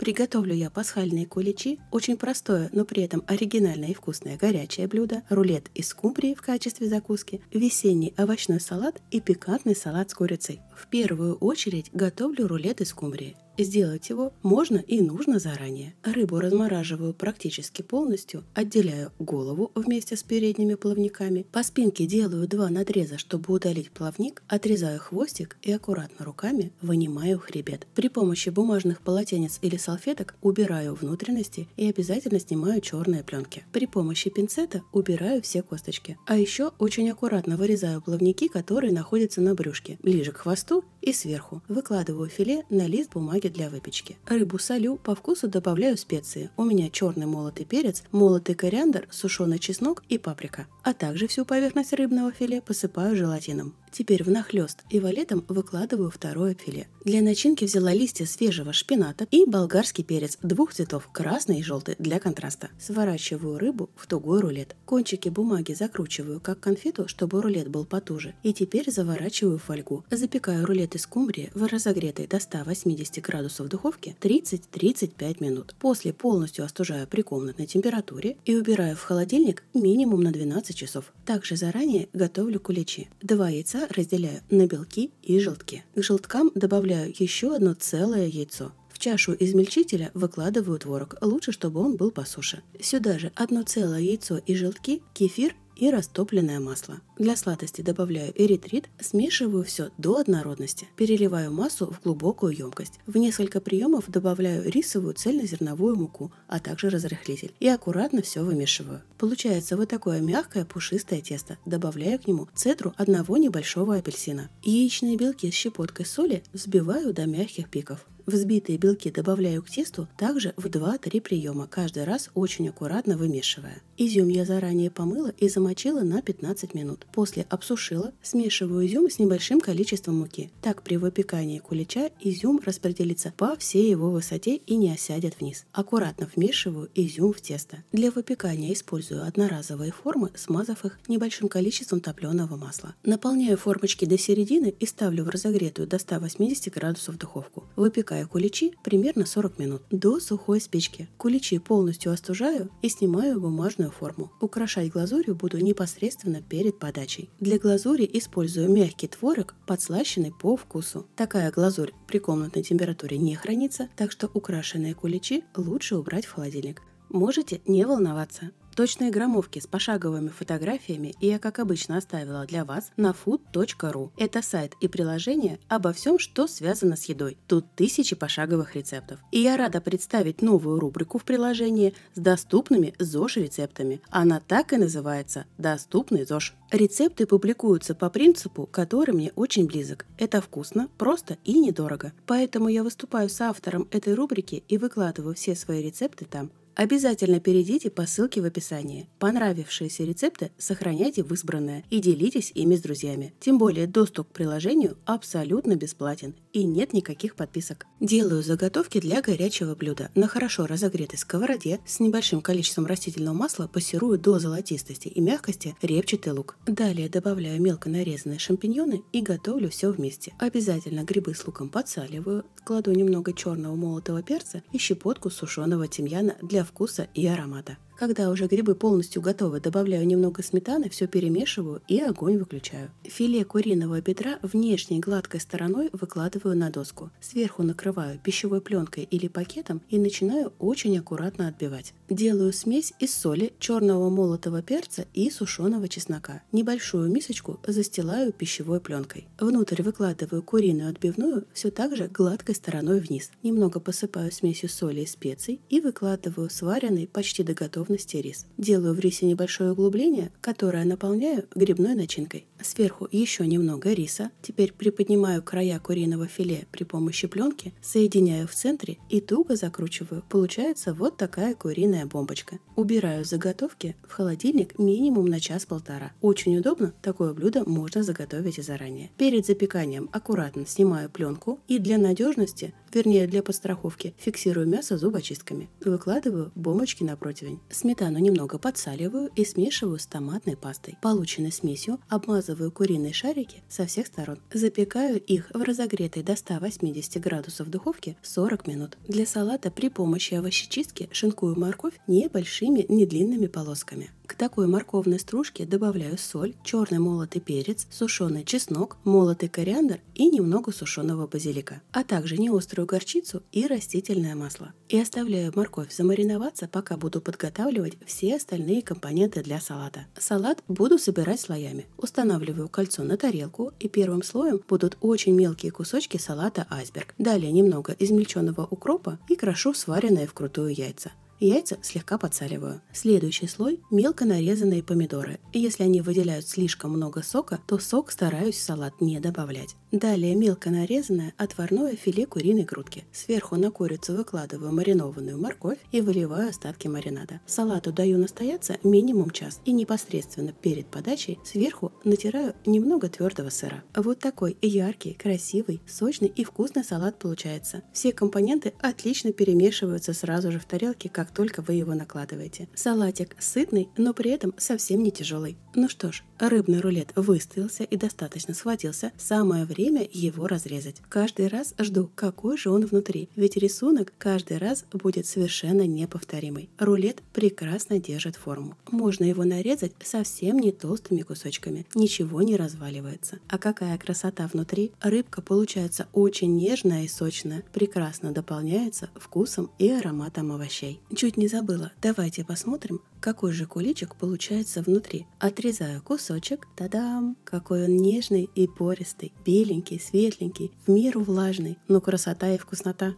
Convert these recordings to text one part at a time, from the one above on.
Приготовлю я пасхальные куличи, очень простое, но при этом оригинальное и вкусное горячее блюдо, рулет из скумбрии в качестве закуски, весенний овощной салат и пикантный салат с курицей. В первую очередь готовлю рулет из скумбрии. Сделать его можно и нужно заранее. Рыбу размораживаю практически полностью, отделяю голову вместе с передними плавниками, по спинке делаю два надреза, чтобы удалить плавник, отрезаю хвостик и аккуратно руками вынимаю хребет. При помощи бумажных полотенец или салфеток убираю внутренности и обязательно снимаю черные пленки. При помощи пинцета убираю все косточки. А еще очень аккуратно вырезаю плавники, которые находятся на брюшке, ближе к хвосту и сверху. Выкладываю филе на лист бумаги для выпечки. Рыбу солю, по вкусу добавляю специи. У меня черный молотый перец, молотый кориандр, сушеный чеснок и паприка. А также всю поверхность рыбного филе посыпаю желатином. Теперь внахлёст и валетом выкладываю второе филе. Для начинки взяла листья свежего шпината и болгарский перец двух цветов, красный и желтый для контраста. Сворачиваю рыбу в тугой рулет. Кончики бумаги закручиваю как конфету, чтобы рулет был потуже. И теперь заворачиваю фольгу. Запекаю рулет из скумбрии в разогретой до 180 градусов духовке 30-35 минут. После полностью остужаю при комнатной температуре и убираю в холодильник минимум на 12 часов. Также заранее готовлю куличи. Два яйца яйца разделяю на белки и желтки. К желткам добавляю еще одно целое яйцо. В чашу измельчителя выкладываю творог, лучше, чтобы он был по суше. Сюда же одно целое яйцо и желтки, кефир и растопленное масло. Для сладости добавляю эритрит, смешиваю все до однородности. Переливаю массу в глубокую емкость. В несколько приемов добавляю рисовую цельнозерновую муку, а также разрыхлитель. И аккуратно все вымешиваю. Получается вот такое мягкое пушистое тесто. Добавляю к нему цедру одного небольшого апельсина. Яичные белки с щепоткой соли взбиваю до мягких пиков. Взбитые белки добавляю к тесту также в 2-3 приема, каждый раз очень аккуратно вымешивая. Изюм я заранее помыла и замочила на 15 минут. После обсушила, смешиваю изюм с небольшим количеством муки. Так при выпекании кулича изюм распределится по всей его высоте и не осядет вниз. Аккуратно вмешиваю изюм в тесто. Для выпекания использую одноразовые формы, смазав их небольшим количеством топленого масла. Наполняю формочки до середины и ставлю в разогретую до 180 градусов духовку. Выпекаю запекаю куличи примерно 40 минут до сухой спички. Куличи полностью остужаю и снимаю бумажную форму. Украшать глазурью буду непосредственно перед подачей. Для глазури использую мягкий творог, подслащенный по вкусу. Такая глазурь при комнатной температуре не хранится, так что украшенные куличи лучше убрать в холодильник. Можете не волноваться, точные граммовки с пошаговыми фотографиями я, как обычно, оставила для вас на food.ru. Это сайт и приложение обо всем, что связано с едой. Тут тысячи пошаговых рецептов. И я рада представить новую рубрику в приложении с доступными ЗОЖ-рецептами. Она так и называется «Доступный ЗОЖ». Рецепты публикуются по принципу, который мне очень близок. Это вкусно, просто и недорого. Поэтому я выступаю с автором этой рубрики и выкладываю все свои рецепты там. Обязательно перейдите по ссылке в описании. Понравившиеся рецепты сохраняйте в избранное и делитесь ими с друзьями. Тем более доступ к приложению абсолютно бесплатен и нет никаких подписок. Делаю заготовки для горячего блюда. На хорошо разогретой сковороде с небольшим количеством растительного масла пассирую до золотистости и мягкости репчатый лук. Далее добавляю мелко нарезанные шампиньоны и готовлю все вместе. Обязательно грибы с луком подсаливаю, кладу немного черного молотого перца и щепотку сушеного тимьяна для вкуса и аромата – когда уже грибы полностью готовы, добавляю немного сметаны, все перемешиваю и огонь выключаю. Филе куриного бедра внешней гладкой стороной выкладываю на доску. Сверху накрываю пищевой пленкой или пакетом и начинаю очень аккуратно отбивать. Делаю смесь из соли, черного молотого перца и сушеного чеснока. Небольшую мисочку застилаю пищевой пленкой. Внутрь выкладываю куриную отбивную все так же гладкой стороной вниз. Немного посыпаю смесью соли и специй и выкладываю сваренный почти до готовности готовности рис. Делаю в рисе небольшое углубление, которое наполняю грибной начинкой. Сверху еще немного риса. Теперь приподнимаю края куриного филе при помощи пленки, соединяю в центре и туго закручиваю. Получается вот такая куриная бомбочка. Убираю заготовки в холодильник минимум на час-полтора. Очень удобно, такое блюдо можно заготовить и заранее. Перед запеканием аккуратно снимаю пленку и для надежности, вернее для подстраховки, фиксирую мясо зубочистками. Выкладываю бомбочки на противень. Сметану немного подсаливаю и смешиваю с томатной пастой. Полученной смесью обмазываю намазываю куриные шарики со всех сторон. Запекаю их в разогретой до 180 градусов духовке 40 минут. Для салата при помощи овощечистки шинкую морковь небольшими, не длинными полосками. К такой морковной стружке добавляю соль, черный молотый перец, сушеный чеснок, молотый кориандр и немного сушеного базилика, а также неострую горчицу и растительное масло. И оставляю морковь замариноваться, пока буду подготавливать все остальные компоненты для салата. Салат буду собирать слоями. Устанавливаю кольцо на тарелку и первым слоем будут очень мелкие кусочки салата айсберг. Далее немного измельченного укропа и крошу сваренные вкрутую яйца. Яйца слегка подсаливаю. Следующий слой – мелко нарезанные помидоры. Если они выделяют слишком много сока, то сок стараюсь в салат не добавлять. Далее мелко нарезанное отварное филе куриной грудки. Сверху на курицу выкладываю маринованную морковь и выливаю остатки маринада. Салату даю настояться минимум час и непосредственно перед подачей сверху натираю немного твердого сыра. Вот такой яркий, красивый, сочный и вкусный салат получается. Все компоненты отлично перемешиваются сразу же в тарелке, как только вы его накладываете. Салатик сытный, но при этом совсем не тяжелый. Ну что ж, рыбный рулет выстоялся и достаточно схватился. Самое время время его разрезать. Каждый раз жду, какой же он внутри, ведь рисунок каждый раз будет совершенно неповторимый. Рулет прекрасно держит форму. Можно его нарезать совсем не толстыми кусочками, ничего не разваливается. А какая красота внутри! Рыбка получается очень нежная и сочная, прекрасно дополняется вкусом и ароматом овощей. Чуть не забыла, давайте посмотрим, какой же куличик получается внутри. Отрезаю кусочек, тадам! Какой он нежный и пористый, беленький, светленький, в меру влажный, ну красота и вкуснота.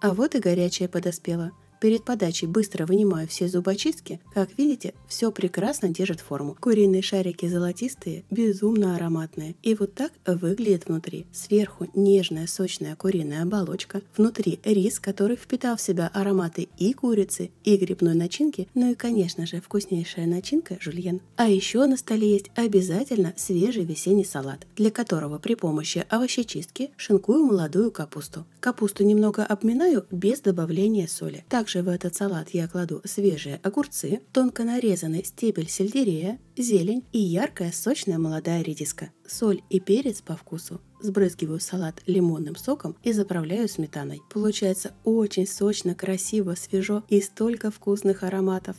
А вот и горячая подоспела – Перед подачей быстро вынимаю все зубочистки. Как видите, все прекрасно держит форму. Куриные шарики золотистые, безумно ароматные. И вот так выглядит внутри. Сверху нежная сочная куриная оболочка. Внутри рис, который впитал в себя ароматы и курицы, и грибной начинки, ну и, конечно же, вкуснейшая начинка – жульен. А еще на столе есть обязательно свежий весенний салат, для которого при помощи овощечистки шинкую молодую капусту. Капусту немного обминаю без добавления соли. Так также в этот салат я кладу свежие огурцы, тонко нарезанный стебель сельдерея, зелень и яркая сочная молодая редиска. Соль и перец по вкусу. Сбрызгиваю салат лимонным соком и заправляю сметаной. Получается очень сочно, красиво, свежо и столько вкусных ароматов.